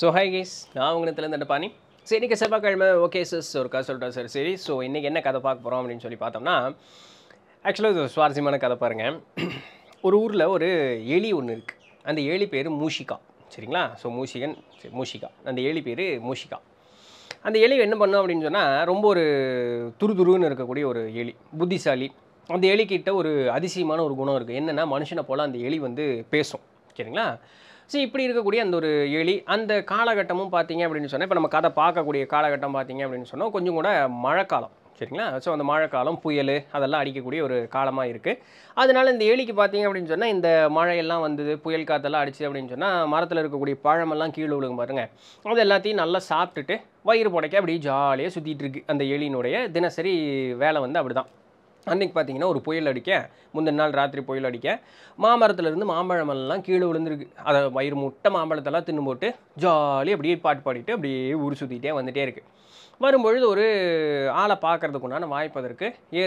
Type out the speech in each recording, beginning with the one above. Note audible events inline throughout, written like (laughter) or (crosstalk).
so high case நான் உங்கள்கிட்ட இந்த பாணி சரி இன்றைக்கி செவ்வாய்க்கிழமை ஓகே சிஸ் ஒரு கதை சொல்கிறேன் சார் சரி ஸோ இன்றைக்கி என்ன கதை பார்க்க போகிறோம் அப்படின்னு சொல்லி பார்த்தோம்னா ஆக்சுவலாக இது சுவாரஸ்யமான கதை பாருங்கள் ஒரு ஊரில் ஒரு எலி ஒன்று இருக்குது அந்த எலி பேர் மூஷிகா சரிங்களா ஸோ மூஷிகன் சரி மூஷிகா அந்த எலி பேர் மூஷிகா அந்த எலி என்ன பண்ணும் அப்படின்னு சொன்னால் ரொம்ப ஒரு துருதுருன்னு இருக்கக்கூடிய ஒரு எலி புத்திசாலி அந்த எலிக்கிட்ட ஒரு அதிசயமான ஒரு குணம் இருக்குது என்னென்னா மனுஷனை போல் அந்த எலி வந்து பேசும் சரிங்களா ஸோ இப்படி இருக்கக்கூடிய அந்த ஒரு எலி அந்த காலகட்டமும் பார்த்தீங்க அப்படின்னு சொன்னால் இப்போ நம்ம கதை பார்க்கக்கூடிய காலகட்டம் பார்த்தீங்க அப்படின்னு சொன்னால் கொஞ்சம் கூட மழைக்காலம் சரிங்களா ஸோ அந்த மழைக்காலம் புயல் அதெல்லாம் அடிக்கக்கூடிய ஒரு காலமாக இருக்குது அதனால் இந்த ஏலிக்கு பார்த்தீங்க அப்படின்னு சொன்னால் இந்த மழையெல்லாம் வந்தது புயல் காற்றெல்லாம் அடிச்சு அப்படின்னு சொன்னால் மரத்தில் இருக்கக்கூடிய பழமெல்லாம் கீழே விழுங்க பாருங்கள் அது எல்லாத்தையும் நல்லா சாப்பிட்டுட்டு வயிறு புடைக்க அப்படியே ஜாலியாக சுற்றிட்டுருக்கு அந்த எலியினுடைய தினசரி வேலை வந்து அப்படி தான் அன்றைக்கி பார்த்தீங்கன்னா ஒரு புயல் அடிக்க முந்தின நாள் ராத்திரி புயல் அடிக்க மாமரத்துலேருந்து மாம்பழமெல்லாம் கீழே விழுந்துருக்கு அதை வயிறு முட்டை மாம்பழத்தெல்லாம் தின்னு போட்டு ஜாலியாக அப்படியே பாட்டு பாடிட்டு அப்படியே ஊர் சுற்றிட்டே வந்துகிட்டே இருக்குது வரும்பொழுது ஒரு ஆளை பார்க்கறதுக்கு உண்டான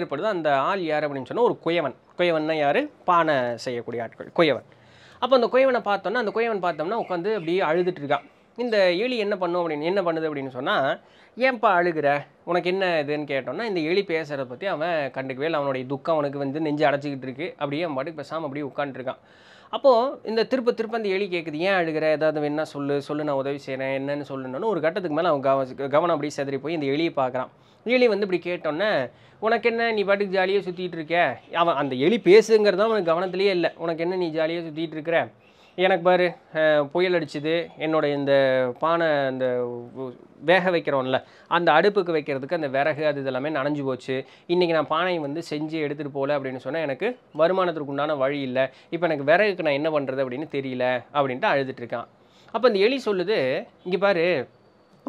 ஏற்படுது அந்த ஆள் யார் அப்படின்னு சொன்னால் ஒரு குயவன் குயவன்னா யார் பானை செய்யக்கூடிய ஆட்கள் குயவன் அப்போ அந்த குயவனை பார்த்தோன்னா அந்த குயவன் பார்த்தோம்னா உட்காந்து அப்படியே அழுதுட்டு இருக்கான் இந்த எலி என்ன பண்ணும் அப்படின்னு என்ன பண்ணுது அப்படின்னு சொன்னால் ஏன்பா அழுகிற உனக்கு என்ன இதுன்னு கேட்டோம்னா இந்த எலி பேசுகிறத பற்றி அவன் கண்டுக்கவே இல்லை அவனுடைய துக்கம் அவனுக்கு வந்து நெஞ்சு அடைச்சிக்கிட்டு இருக்கு அப்படியே அவன் பாட்டுக்கு பேசாமல் அப்படியே உட்காந்துருக்கான் அப்போது இந்த திருப்ப திருப்ப அந்த எலி கேட்குது ஏன் அழுகிற ஏதாவது வேணா சொல்லு சொல்லு நான் உதவி செய்கிறேன் என்னன்னு சொல்லுன்னு ஒரு கட்டத்துக்கு மேலே அவன் கவ கவனம் அப்படியே செதறி போய் இந்த எலியை பார்க்குறான் எலி வந்து இப்படி கேட்டோன்னே உனக்கு என்ன நீ பாட்டுக்கு ஜாலியாக சுற்றிட்டு இருக்க அவன் அந்த எலி பேசுங்கிறதான் அவனுக்கு கவனத்திலே இல்லை உனக்கு என்ன நீ ஜாலியாக சுற்றிட்டு இருக்கிற எனக்கு பாரு புயல் அடிச்சுது என்னுடைய இந்த பானை இந்த வேக வைக்கிறோம்ல அந்த அடுப்புக்கு வைக்கிறதுக்கு அந்த விறகு அது இதெல்லாமே நனைஞ்சு போச்சு இன்றைக்கி நான் பானையை வந்து செஞ்சு எடுத்துகிட்டு போகல அப்படின்னு சொன்னால் எனக்கு வருமானத்திற்கு உண்டான வழி இல்லை இப்போ எனக்கு விறகுக்கு நான் என்ன பண்ணுறது அப்படின்னு தெரியல அப்படின்ட்டு அழுதுட்டு இருக்கான் அப்போ இந்த எலி சொல்லுது இங்கே பாரு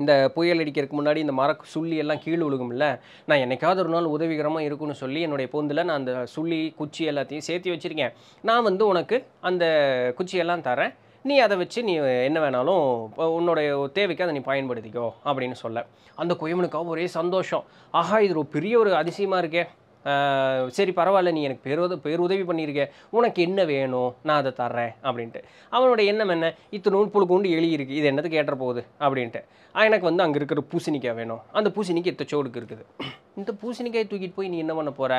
இந்த புயல் அடிக்கிறதுக்கு முன்னாடி இந்த மர சுள்ளி எல்லாம் கீழே விழுகும்ல நான் என்னைக்காவது ஒரு நாள் உதவிகரமாக இருக்கும்னு சொல்லி என்னுடைய பொந்தில் நான் அந்த சுள்ளி குச்சி எல்லாத்தையும் சேர்த்து வச்சுருக்கேன் நான் வந்து உனக்கு அந்த குச்சியெல்லாம் தரேன் நீ அதை வச்சு நீ என்ன வேணாலும் இப்போ உன்னுடைய தேவைக்கு அதை நீ பயன்படுத்திக்கோ அப்படின்னு சொல்ல அந்த குயமனுக்காக ஒரே சந்தோஷம் ஆஹா இது ஒரு பெரிய ஒரு அதிசயமாக இருக்கே சரி பரவாயில்ல நீ எனக்கு பேர் உதவி பண்ணியிருக்க உனக்கு என்ன வேணும் நான் அதை தர்றேன் அப்படின்ட்டு அவனோட எண்ணம் என்ன இத்தனை நூல் கொண்டு எழுதியிருக்கு இது என்னது கேட்டுற போகுது அப்படின்ட்டு எனக்கு வந்து அங்கே இருக்கிற பூசணிக்காய் வேணும் அந்த பூசணிக்கு எத்த சோடுக்கு இருக்குது இந்த பூசணிக்காய் தூக்கிட்டு போய் நீ என்ன பண்ண போகிற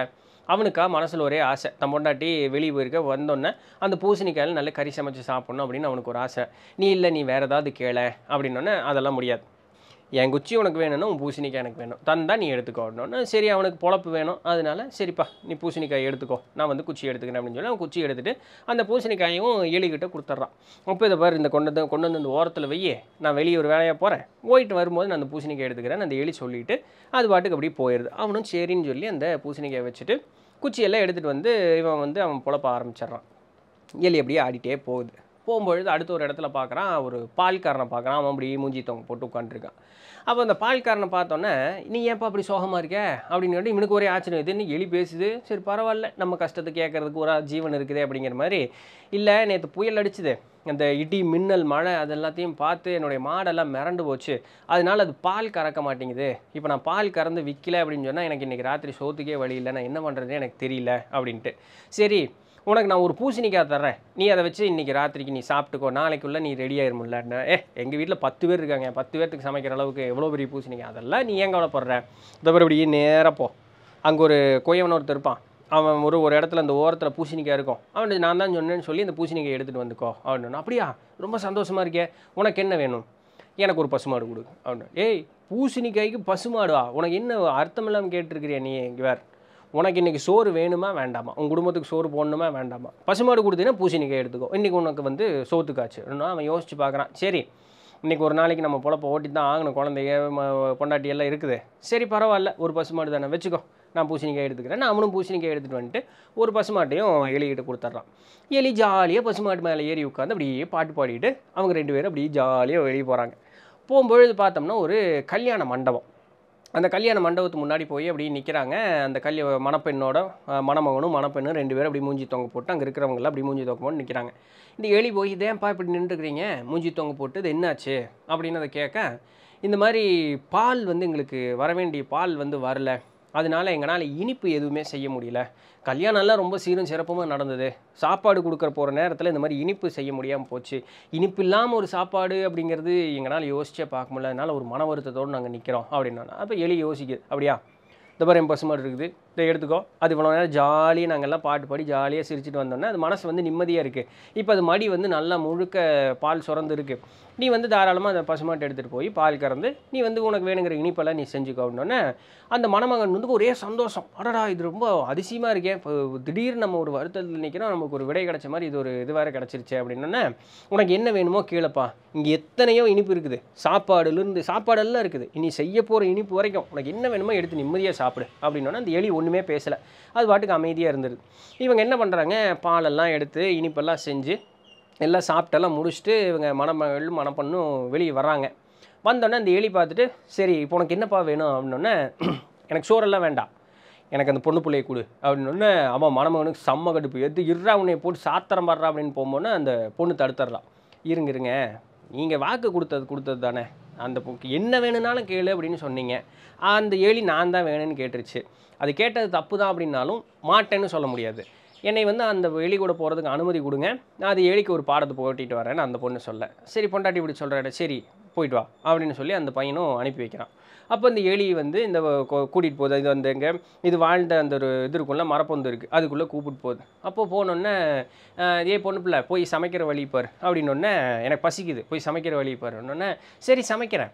அவனுக்கா மனசில் ஒரே ஆசை தம் பொண்டாட்டி வெளியே போயிருக்க வந்தோன்னே அந்த பூசணிக்காயில் நல்ல கறி சமைச்சு சாப்பிட்ணும் அப்படின்னு அவனுக்கு ஒரு ஆசை நீ இல்லை நீ வேறு ஏதாவது கேள அப்படின்னோடனே அதெல்லாம் முடியாது என் குச்சி உனக்கு வேணும்னா உன் பூசணிக்காய் எனக்கு வேணும் தந்தா நீ எடுத்துக்கோ அப்படின்னா சரி அவனுக்கு பொழப்பு வேணும் அதனால சரிப்பா நீ பூசணிக்காய் எடுத்துக்கோ நான் வந்து குச்சி எடுத்துக்கிறேன் அப்படின்னு சொல்லி அவன் குச்சி எடுத்துகிட்டு அந்த பூசணிக்காயும் எலிகிட்ட கொடுத்துட்றான் அப்போ இதை பாரு இந்த கொண்டு கொண்டு வந்து அந்த ஓரத்தில் வெய்யே நான் வெளியே ஒரு வேலையாக போகிறேன் போயிட்டு வரும்போது நான் அந்த பூசணிக்காய் எடுத்துக்கிறேன் அந்த எலி சொல்லிவிட்டு அது பாட்டுக்கு அப்படியே போயிடுது அவனும் சரின்னு சொல்லி அந்த பூசணிக்காய் வச்சுட்டு குச்சியெல்லாம் எடுத்துகிட்டு வந்து இவன் வந்து அவன் பொழப்ப ஆரம்பிச்சிட்றான் எலி அப்படியே ஆடிட்டே போகுது போகும்பொழுது அடுத்த ஒரு இடத்துல பார்க்குறான் ஒரு பால்காரனை பார்க்குறான் அவன் அப்படி மூஞ்சி தொங்க போட்டு உட்காந்துருக்கான் அப்போ அந்த பால்காரனை பார்த்தோன்னே நீ ஏன்ப்பா அப்படி சோகமாக இருக்க அப்படின்னு சொல்லி இவனுக்கு ஒரே ஆச்சரியம் இதுன்னு எலி பேசுது சரி பரவாயில்ல நம்ம கஷ்டத்தை கேட்குறதுக்கு ஒரு ஜீவன் இருக்குது அப்படிங்கிற மாதிரி இல்லை நேற்று புயல் அடிச்சுது இந்த இடி மின்னல் மழை அது எல்லாத்தையும் பார்த்து என்னுடைய மாடெல்லாம் மிரண்டு போச்சு அதனால் அது பால் கறக்க மாட்டேங்குது இப்போ நான் பால் கறந்து விற்கல அப்படின்னு சொன்னால் எனக்கு இன்றைக்கி ராத்திரி சோத்துக்கே வழி இல்லை நான் என்ன பண்ணுறதுன்னு எனக்கு தெரியல அப்படின்ட்டு சரி உனக்கு நான் ஒரு பூசணிக்காய் தர்றேன் நீ அதை வச்சு இன்றைக்கி ராத்திரிக்கு நீ சாப்பிட்டுக்கோ நாளைக்குள்ளே நீ ரெடி ஆயிருமில்ல ஏ எங்கள் வீட்டில் பத்து பேர் இருக்காங்க பத்து பேர்த்துக்கு சமைக்கிற அளவுக்கு எவ்வளோ பெரிய பூசணிக்காய் அதெல்லாம் நீ ஏன் கவலைப்படுற இதை மறுபடியும் நேரப்போ அங்கே ஒரு கொய்யவன் ஒருத்தர் இருப்பான் அவன் ஒரு ஒரு இடத்துல அந்த ஓரத்தில் பூசணிக்காய் இருக்கும் அவன் நான் தான் சொன்னேன்னு சொல்லி இந்த பூசணிக்காய் எடுத்துகிட்டு வந்துக்கோ அப்படின்னு அப்படியா ரொம்ப சந்தோஷமாக இருக்கே உனக்கு என்ன வேணும் எனக்கு ஒரு பசுமாடு கொடு அப்படின்னு ஏய் பூசணிக்காய்க்கு பசுமாடுவா உனக்கு என்ன அர்த்தம் இல்லாமல் கேட்டிருக்கிறியா நீ இங்கே வேறு உனக்கு இன்றைக்கி சோறு வேணுமா வேண்டாமா உன் குடும்பத்துக்கு சோறு போடணுமா வேண்டாமா பசுமாடு கொடுத்தீங்கன்னா பூசணிக்காய் எடுத்துக்கோ இன்றைக்கி உனக்கு வந்து சோத்துக்காச்சு அவன் யோசிச்சு பார்க்குறான் சரி இன்றைக்கி ஒரு நாளைக்கு நம்ம பொழப்ப ஓட்டி தான் ஆகணும் குழந்தைய பொண்டாட்டி எல்லாம் இருக்குது சரி பரவாயில்ல ஒரு பசுமாடு தானே வச்சுக்கோ நான் பூசணிக்காய் எடுத்துக்கிறேன் அவனும் பூசணிக்காய் எடுத்துகிட்டு வந்துட்டு ஒரு பசுமாட்டையும் எலிகிட்ட கொடுத்துட்றான் எலி ஜாலியாக பசுமாட்டு மேலே ஏறி உட்காந்து அப்படியே பாட்டு பாடிட்டு அவங்க ரெண்டு பேரும் அப்படியே ஜாலியாக வெளியே போகிறாங்க போகும்பொழுது பார்த்தோம்னா ஒரு கல்யாண மண்டபம் அந்த கல்யாண மண்டபத்துக்கு முன்னாடி போய் அப்படி நிற்கிறாங்க அந்த கல்ய மணப்பெண்ணோட மணமகனும் மணப்பெண்ணும் ரெண்டு பேரும் அப்படி மூஞ்சி தொங்க போட்டு அங்கே இருக்கிறவங்களாம் அப்படி மூஞ்சி தொங்க போட்டு நிற்கிறாங்க இந்த எலி போய் இதேன்ப்பா இப்படி நின்றுக்கிறீங்க மூஞ்சி தொங்க போட்டு இது என்னாச்சு அப்படின்னு அதை கேட்க இந்த மாதிரி பால் வந்து எங்களுக்கு வர வேண்டிய பால் வந்து வரல அதனால் எங்களால் இனிப்பு எதுவுமே செய்ய முடியல கல்யாணம்லாம் ரொம்ப சீரும் சிறப்புமாக நடந்தது சாப்பாடு கொடுக்குற போகிற நேரத்தில் இந்த மாதிரி இனிப்பு செய்ய முடியாமல் போச்சு இனிப்பு இல்லாமல் ஒரு சாப்பாடு அப்படிங்கிறது எங்களால் யோசிச்சே பார்க்க முடியல அதனால் ஒரு மன வருத்தத்தோடு நாங்கள் நிற்கிறோம் அப்படின்னா அப்போ எளி யோசிக்குது அப்படியா இந்த மாதிரி என் பசுமாடு இருக்குது இதை எடுத்துக்கோ அது இவ்வளோ நேரம் ஜாலியாக நாங்கள்லாம் பாட்டு பாடி ஜாலியாக சிரிச்சுட்டு வந்தோன்னே அது மனசு வந்து நிம்மதியாக இருக்குது இப்போ அது மடி வந்து நல்லா முழுக்க பால் சுரந்துருக்கு நீ வந்து தாராளமாக அந்த பசுமாட்டை எடுத்துகிட்டு போய் பால் கறந்து நீ வந்து உனக்கு வேணுங்கிற இனிப்பெல்லாம் நீ செஞ்சுக்கோ அப்படின்னோடனே அந்த மணமகன் வந்து ஒரே சந்தோஷம் அடடா இது ரொம்ப அதிசயமாக இருக்கேன் இப்போ திடீர்னு நம்ம ஒரு வருத்தத்தில் நிற்கிறோம் நமக்கு ஒரு விடை கிடச்ச மாதிரி இது ஒரு இது வேறு கிடச்சிருச்சு அப்படின்னோடனே உனக்கு என்ன வேணுமோ கீழேப்பா இங்கே எத்தனையோ இனிப்பு இருக்குது சாப்பாடுலேருந்து சாப்பாடெல்லாம் இருக்குது இனி செய்ய போகிற இனிப்பு வரைக்கும் உனக்கு என்ன வேணுமோ எடுத்து நிம்மதியாக சாப்பிடு அப்படின்னோடனே அந்த எலி ஒன்று ஒன்றுமே பேசலை அது பாட்டுக்கு அமைதியாக இருந்தது இவங்க என்ன பண்ணுறாங்க பாலெல்லாம் எடுத்து இனிப்பெல்லாம் செஞ்சு எல்லாம் சாப்பிட்டெல்லாம் முடிச்சுட்டு இவங்க மணமகள் மணப்பண்ணும் வெளியே வர்றாங்க வந்தோடனே அந்த எலி பார்த்துட்டு சரி இப்போ உனக்கு என்னப்பா வேணும் அப்படின்னோடனே எனக்கு சோறெல்லாம் வேண்டாம் எனக்கு அந்த பொண்ணு பிள்ளையை கொடு அப்படின்னோடனே அவன் மணமகனுக்கு செம்ம கடுப்பு எது இருறா உன்னை போட்டு சாத்திரம் பாடுறா அப்படின்னு போகும்போது அந்த பொண்ணு தடுத்துட்றான் இருங்க இருங்க நீங்கள் வாக்கு கொடுத்தது கொடுத்தது தானே அந்த என்ன வேணும்னாலும் கேளு அப்படின்னு சொன்னீங்க அந்த ஏழி நான் தான் வேணும்னு கேட்டுருச்சு அது கேட்டது தப்பு தான் அப்படின்னாலும் மாட்டேன்னு சொல்ல முடியாது என்னை வந்து அந்த எலி கூட போகிறதுக்கு அனுமதி கொடுங்க நான் அது எலிக்கு ஒரு பாடத்தை போட்டிட்டு வரேன்னு அந்த பொண்ணு சொல்ல சரி பொண்டாட்டி இப்படி சொல்கிறேன் சரி போயிட்டு வா அப்படின்னு சொல்லி அந்த பையனும் அனுப்பி வைக்கிறான் அப்போ இந்த எலி வந்து இந்த கூட்டிகிட்டு போகுது இது வந்து எங்கே இது வாழ்ந்த அந்த ஒரு இது இருக்கும்ல மரப்பொந்து இருக்குது அதுக்குள்ளே கூப்பிட்டு போகுது அப்போது போனோன்னே ஏ பொண்ணு பிள்ளை போய் சமைக்கிற வழி பார் அப்படின்னொன்னே எனக்கு பசிக்குது போய் சமைக்கிற வழி பார் ஒன்னொன்னே சரி சமைக்கிறேன்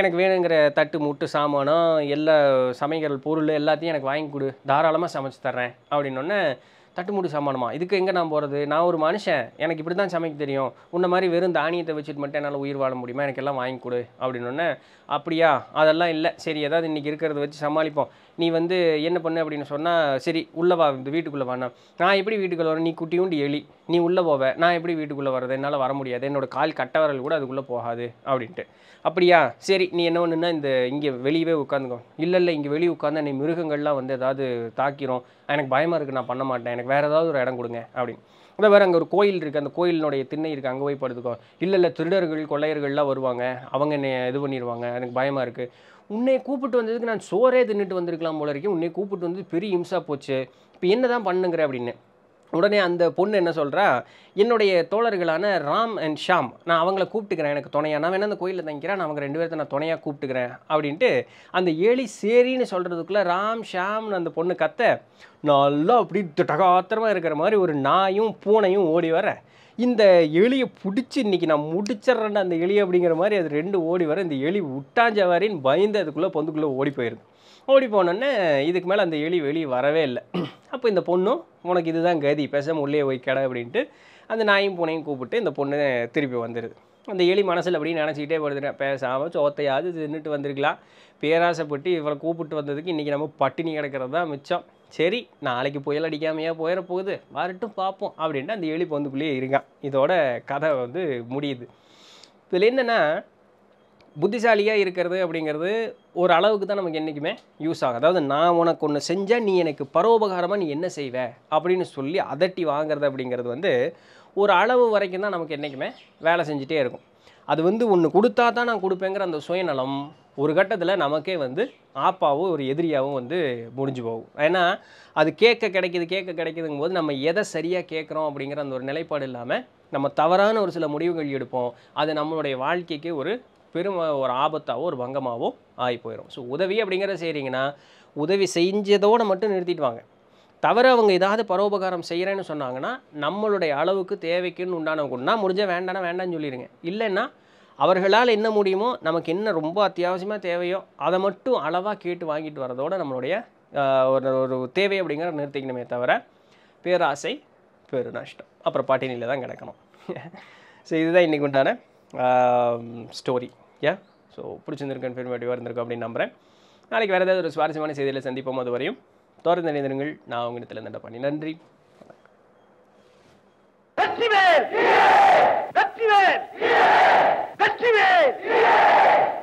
எனக்கு வேணுங்கிற தட்டு மூட்டு சாமானம் எல்லா சமைக்கிற பொருள் எல்லாத்தையும் எனக்கு வாங்கி கொடு தாராளமாக சமைச்சு தர்றேன் அப்படின்னொன்னே தட்டுமுடி சாமானமா இதுக்கு எங்கே நான் போகிறது நான் ஒரு மனுஷன் எனக்கு இப்படி தான் சமைக்க தெரியும் உன்ன மாதிரி வெறும் தானியத்தை வச்சுட்டு மட்டும் என்னால் உயிர் வாழ முடியுமா எனக்கு எல்லாம் வாங்கி கொடு அப்படின்னோடனே அப்படியா அதெல்லாம் இல்லை சரி ஏதாவது இன்றைக்கி இருக்கிறத வச்சு சமாளிப்போம் நீ வந்து என்ன பண்ணு அப்படின்னு சொன்னால் சரி உள்ளே வா இந்த வீட்டுக்குள்ளே வாண்ணா நான் எப்படி வீட்டுக்குள்ளே வரேன் நீ குட்டியூண்டு எலி நீ உள்ளே போவ நான் எப்படி வீட்டுக்குள்ளே வர்றது என்னால் வர முடியாது என்னோடய கால் கட்டவரல் கூட அதுக்குள்ளே போகாது அப்படின்ட்டு அப்படியா சரி நீ என்ன ஒன்றுன்னா இந்த இங்கே வெளியவே உட்காந்துக்கோ இல்லை இல்லை இங்கே வெளியே உட்காந்து நீ மிருகங்கள்லாம் வந்து ஏதாவது தாக்கிரும் எனக்கு பயமாக இருக்குது நான் பண்ண மாட்டேன் எனக்கு வேறு ஏதாவது ஒரு இடம் கொடுங்க அப்படின்னு அதை வேறு அங்கே ஒரு கோயில் இருக்குது அந்த கோயிலினுடைய திண்ணை இருக்குது அங்கே போய் படுத்துக்கோ இல்லை இல்லை திருடர்கள் கொள்ளையர்கள்லாம் வருவாங்க அவங்க என்னை இது பண்ணிடுவாங்க எனக்கு பயமாக இருக்குது உன்னை கூப்பிட்டு வந்ததுக்கு நான் சோறே தின்னுட்டு வந்திருக்கலாம் போல இருக்கேன் உன்னை கூப்பிட்டு வந்து பெரிய இம்சா போச்சு இப்போ என்ன தான் பண்ணுங்கிற அப்படின்னு உடனே அந்த பொண்ணு என்ன சொல்கிறா என்னுடைய தோழர்களான ராம் அண்ட் ஷாம் நான் அவங்கள கூப்பிட்டுக்கிறேன் எனக்கு துணையாக நான் வேணா அந்த கோயிலில் தங்கிக்கிறேன் நான் அவங்க ரெண்டு பேர்த்த நான் துணையாக கூப்பிட்டுக்கிறேன் அப்படின்ட்டு அந்த ஏழி சேரின்னு சொல்கிறதுக்குள்ளே ராம் ஷாம்னு அந்த பொண்ணு கத்த நல்லா அப்படி டகாத்திரமாக இருக்கிற மாதிரி ஒரு நாயும் பூனையும் ஓடி வர இந்த எலியை பிடிச்சி இன்றைக்கி நான் முடிச்சிட்றேன்னு அந்த எலி அப்படிங்கிற மாதிரி அது ரெண்டு ஓடி வர இந்த எலி விட்டாஞ்சவாரின்னு பயந்து அதுக்குள்ளே பொந்துக்குள்ளே ஓடி போயிருது ஓடி போனோடனே இதுக்கு மேலே அந்த எலி வெளியே வரவே இல்லை அப்போ இந்த பொண்ணும் உனக்கு இதுதான் கதி பேசாமல் உள்ளே போய் கடை அப்படின்ட்டு அந்த நாயும் பூனையும் கூப்பிட்டு இந்த பொண்ணு திருப்பி வந்துடுது அந்த எலி மனசில் அப்படின்னு நினச்சிக்கிட்டே வருதுனேன் பேசாமல் சோத்தையாவது தின்னுட்டு வந்திருக்கலாம் பேராசைப்பட்டு இவளை கூப்பிட்டு வந்ததுக்கு இன்றைக்கி நம்ம பட்டினி கிடக்கிறது தான் மிச்சம் சரி நாளைக்கு புயல் அடிக்காமையாக போயிட போகுது வரட்டும் பார்ப்போம் அப்படின்ட்டு அந்த எலி பொந்துக்குள்ளேயே இருக்கான் இதோட கதை வந்து முடியுது இதில் என்னென்னா புத்திசாலியாக இருக்கிறது அப்படிங்கிறது ஒரு அளவுக்கு தான் நமக்கு என்றைக்குமே யூஸ் ஆகும் அதாவது நான் உனக்கு ஒன்று செஞ்சால் நீ எனக்கு பரோபகாரமாக நீ என்ன செய்வ அப்படின்னு சொல்லி அதட்டி வாங்குறது அப்படிங்கிறது வந்து ஒரு அளவு வரைக்கும் தான் நமக்கு என்றைக்குமே வேலை செஞ்சுட்டே இருக்கும் அது வந்து ஒன்று கொடுத்தா தான் நான் கொடுப்பேங்கிற அந்த சுயநலம் ஒரு கட்டத்தில் நமக்கே வந்து ஆப்பாவும் ஒரு எதிரியாகவும் வந்து முடிஞ்சு போகும் ஏன்னா அது கேட்க கிடைக்கிது கேட்க கிடைக்குதுங்கும் போது நம்ம எதை சரியாக கேட்குறோம் அப்படிங்கிற அந்த ஒரு நிலைப்பாடு இல்லாமல் நம்ம தவறான ஒரு சில முடிவுகள் எடுப்போம் அது நம்மளுடைய வாழ்க்கைக்கு ஒரு பெரும் ஒரு ஆபத்தாகவோ ஒரு பங்கமாகவோ ஆகி போயிடும் ஸோ உதவி அப்படிங்கிறத செய்கிறீங்கன்னா உதவி செஞ்சதோடு மட்டும் நிறுத்திட்டு வாங்க தவிர அவங்க ஏதாவது பரோபகாரம் செய்கிறேன்னு சொன்னாங்கன்னா நம்மளுடைய அளவுக்கு தேவைக்குன்னு உண்டானவங்கன்னா முடிஞ்ச வேண்டானா வேண்டான்னு சொல்லிடுங்க இல்லைன்னா அவர்களால் என்ன முடியுமோ நமக்கு என்ன ரொம்ப அத்தியாவசியமாக தேவையோ அதை மட்டும் அளவாக கேட்டு வாங்கிட்டு வரதோட நம்மளுடைய ஒரு ஒரு தேவை அப்படிங்கிற நிறுத்திக்கணுமே தவிர பேராசை பெரு நஷ்டம் அப்புறம் பாட்டினியில் தான் கிடக்கணும் ஸோ (laughs) இதுதான் இன்றைக்கு உண்டான ஸ்டோரி யா ஸோ பிடிச்சிருந்திருக்கு இன்ஃபர்மேட்டிவாக இருந்திருக்கும் அப்படின்னு நம்புகிறேன் நாளைக்கு வேறு ஏதாவது ஒரு சுவாரஸ்யமான செய்தியில் சந்திப்போம் அது வரையும் தொடர்ந்து நினைந்திருங்கள் நான் இடத்துல இருந்த பண்ணி நன்றி வேர் வெற்றிவேல் வேர்